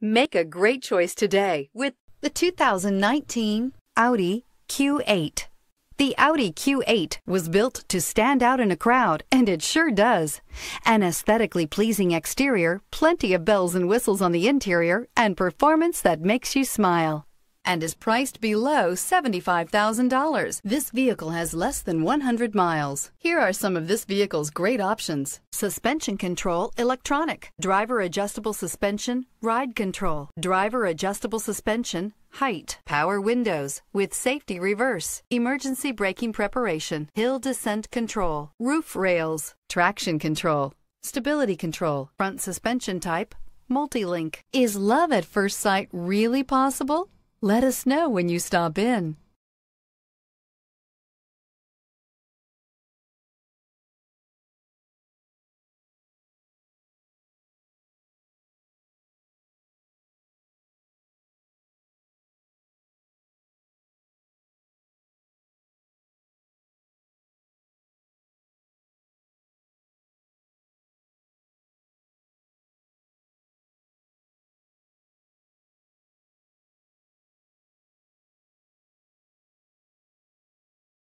Make a great choice today with the 2019 Audi Q8. The Audi Q8 was built to stand out in a crowd, and it sure does. An aesthetically pleasing exterior, plenty of bells and whistles on the interior, and performance that makes you smile and is priced below $75,000. This vehicle has less than 100 miles. Here are some of this vehicle's great options. Suspension control, electronic, driver adjustable suspension, ride control, driver adjustable suspension, height, power windows with safety reverse, emergency braking preparation, hill descent control, roof rails, traction control, stability control, front suspension type, multi-link. Is love at first sight really possible? Let us know when you stop in.